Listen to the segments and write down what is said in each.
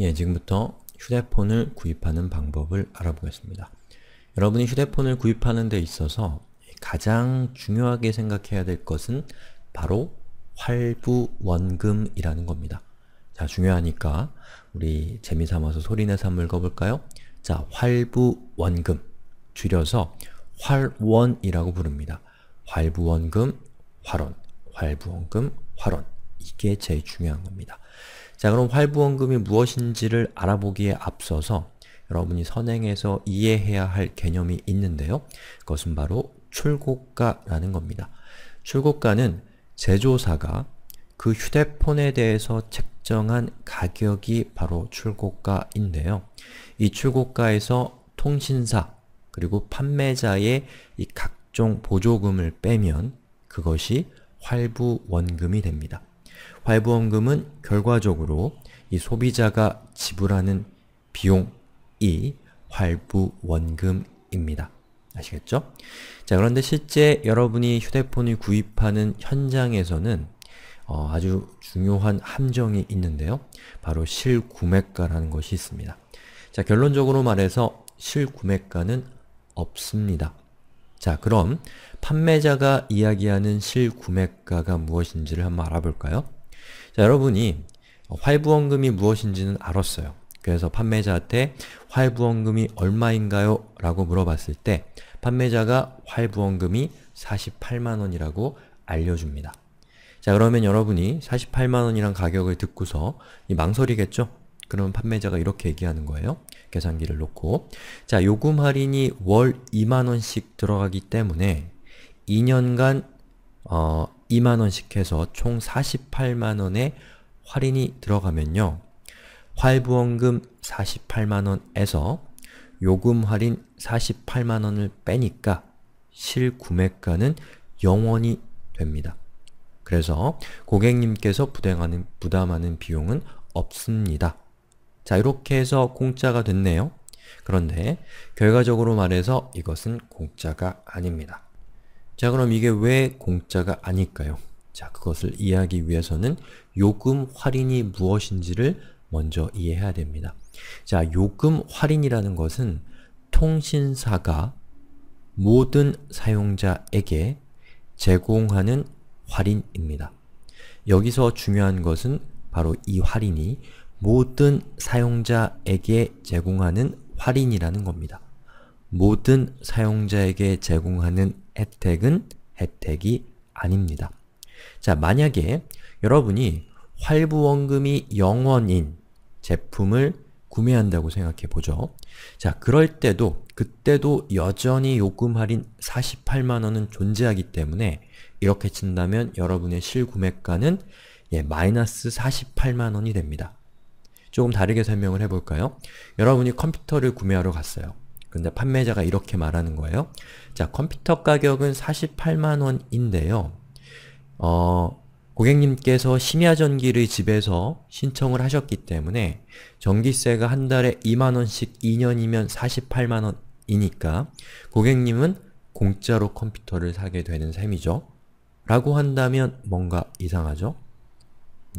예, 지금부터 휴대폰을 구입하는 방법을 알아보겠습니다. 여러분이 휴대폰을 구입하는 데 있어서 가장 중요하게 생각해야 될 것은 바로 활부원금이라는 겁니다. 자, 중요하니까 우리 재미삼아서 소리내서 한번 읽어볼까요? 자, 활부원금 줄여서 활원이라고 부릅니다. 활부원금, 활원, 활부원금, 활원 이게 제일 중요한 겁니다. 자 그럼 활부원금이 무엇인지를 알아보기에 앞서서 여러분이 선행해서 이해해야 할 개념이 있는데요. 그것은 바로 출고가라는 겁니다. 출고가는 제조사가 그 휴대폰에 대해서 책정한 가격이 바로 출고가인데요. 이 출고가에서 통신사 그리고 판매자의 이 각종 보조금을 빼면 그것이 활부원금이 됩니다. 활부보험금은 결과적으로 이 소비자가 지불하는 비용이 활부원금입니다. 아시겠죠? 자 그런데 실제 여러분이 휴대폰을 구입하는 현장에서는 어, 아주 중요한 함정이 있는데요. 바로 실구매가라는 것이 있습니다. 자 결론적으로 말해서 실구매가는 없습니다. 자, 그럼 판매자가 이야기하는 실구매가가 무엇인지를 한번 알아볼까요? 자, 여러분이 화해부원금이 무엇인지는 알았어요. 그래서 판매자한테 화해부원금이 얼마인가요? 라고 물어봤을 때 판매자가 화해부원금이 48만원이라고 알려줍니다. 자 그러면 여러분이 48만원이란 가격을 듣고서 이 망설이겠죠? 그러면 판매자가 이렇게 얘기하는 거예요. 계산기를 놓고 자, 요금 할인이 월 2만원씩 들어가기 때문에 2년간 어, 2만원씩 해서 총 48만원의 할인이 들어가면요. 활부원금 48만원에서 요금 할인 48만원을 빼니까 실구매가는 0원이 됩니다. 그래서 고객님께서 부담하는, 부담하는 비용은 없습니다. 자, 이렇게 해서 공짜가 됐네요. 그런데 결과적으로 말해서 이것은 공짜가 아닙니다. 자, 그럼 이게 왜 공짜가 아닐까요? 자, 그것을 이해하기 위해서는 요금 할인이 무엇인지를 먼저 이해해야 됩니다. 자, 요금 할인이라는 것은 통신사가 모든 사용자에게 제공하는 할인입니다. 여기서 중요한 것은 바로 이 할인이 모든 사용자에게 제공하는 할인이라는 겁니다. 모든 사용자에게 제공하는 혜택은 혜택이 아닙니다. 자, 만약에 여러분이 활부원금이 0원인 제품을 구매한다고 생각해 보죠. 자, 그럴 때도 그때도 여전히 요금 할인 48만원은 존재하기 때문에 이렇게 친다면 여러분의 실구매가는 예, 마이너스 48만원이 됩니다. 조금 다르게 설명을 해볼까요? 여러분이 컴퓨터를 구매하러 갔어요. 근데 판매자가 이렇게 말하는 거예요. 자, 컴퓨터 가격은 48만원인데요. 어, 고객님께서 심야전기를 집에서 신청을 하셨기 때문에 전기세가 한 달에 2만원씩 2년이면 48만원이니까 고객님은 공짜로 컴퓨터를 사게 되는 셈이죠. 라고 한다면 뭔가 이상하죠?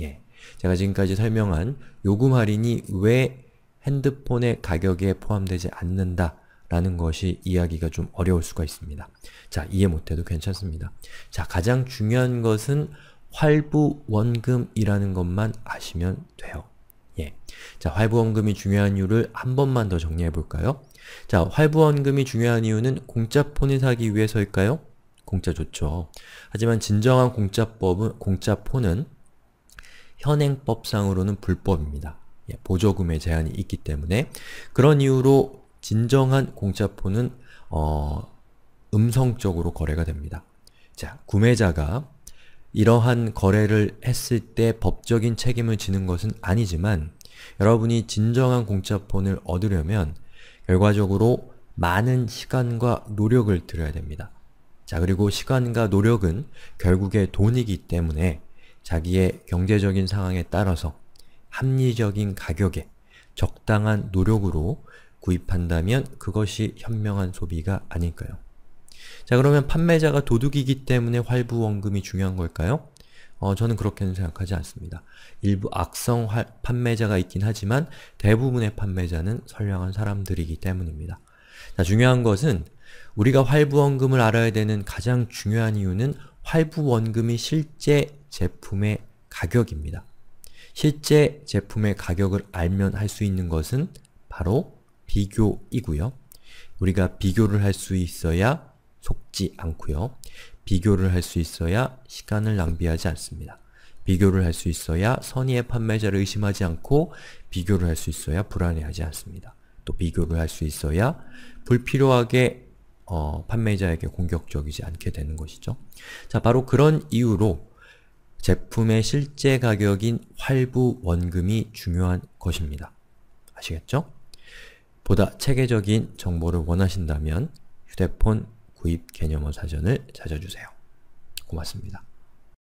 예. 제가 지금까지 설명한 요금 할인이 왜 핸드폰의 가격에 포함되지 않는다 라는 것이 이야기가 좀 어려울 수가 있습니다. 자, 이해 못해도 괜찮습니다. 자, 가장 중요한 것은 활부원금이라는 것만 아시면 돼요. 예. 자, 활부원금이 중요한 이유를 한 번만 더 정리해 볼까요? 자, 활부원금이 중요한 이유는 공짜폰을 사기 위해서일까요? 공짜 좋죠. 하지만 진정한 공짜법은, 공짜폰은 현행법상으로는 불법입니다. 예, 보조금의 제한이 있기 때문에 그런 이유로 진정한 공짜폰은 어, 음성적으로 거래가 됩니다. 자, 구매자가 이러한 거래를 했을 때 법적인 책임을 지는 것은 아니지만 여러분이 진정한 공짜폰을 얻으려면 결과적으로 많은 시간과 노력을 들여야 됩니다. 자, 그리고 시간과 노력은 결국에 돈이기 때문에 자기의 경제적인 상황에 따라서 합리적인 가격에 적당한 노력으로 구입한다면 그것이 현명한 소비가 아닐까요? 자 그러면 판매자가 도둑이기 때문에 활부원금이 중요한 걸까요? 어, 저는 그렇게는 생각하지 않습니다. 일부 악성 화, 판매자가 있긴 하지만 대부분의 판매자는 선량한 사람들이기 때문입니다. 자, 중요한 것은 우리가 활부원금을 알아야 되는 가장 중요한 이유는 활부원금이 실제 제품의 가격입니다. 실제 제품의 가격을 알면 할 수 있는 것은 바로 비교이고요. 우리가 비교를 할 수 있어야 속지 않고요. 비교를 할 수 있어야 시간을 낭비하지 않습니다. 비교를 할 수 있어야 선의의 판매자를 의심하지 않고 비교를 할 수 있어야 불안해하지 않습니다. 또 비교를 할 수 있어야 불필요하게 어, 판매자에게 공격적이지 않게 되는 것이죠. 자, 바로 그런 이유로 제품의 실제 가격인 활부 원금이 중요한 것입니다. 아시겠죠? 보다 체계적인 정보를 원하신다면 휴대폰 구입 개념어 사전을 찾아주세요. 고맙습니다.